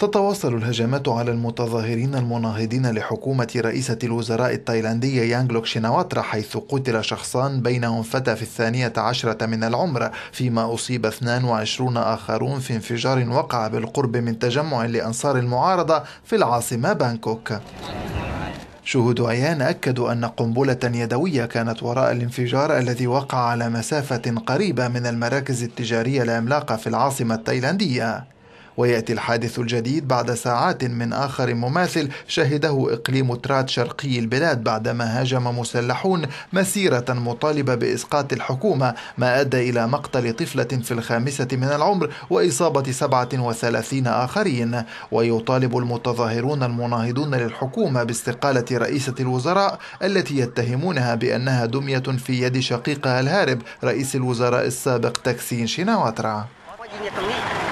تتواصل الهجمات على المتظاهرين المناهضين لحكومة رئيسة الوزراء التايلاندية يانغلوك شيناواترا حيث قتل شخصان بينهم فتى في الثانية عشرة من العمر فيما أصيب 22 آخرون في انفجار وقع بالقرب من تجمع لأنصار المعارضة في العاصمة بانكوك شهود عيان أكدوا أن قنبلة يدوية كانت وراء الانفجار الذي وقع على مسافة قريبة من المراكز التجارية العملاقة في العاصمة التايلاندية ويأتي الحادث الجديد بعد ساعات من آخر مماثل شهده إقليم ترات شرقي البلاد بعدما هاجم مسلحون مسيرة مطالبة بإسقاط الحكومة ما أدى إلى مقتل طفلة في الخامسة من العمر وإصابة 37 آخرين ويطالب المتظاهرون المناهضون للحكومة باستقالة رئيسة الوزراء التي يتهمونها بأنها دمية في يد شقيقها الهارب رئيس الوزراء السابق تكسين شيناواترا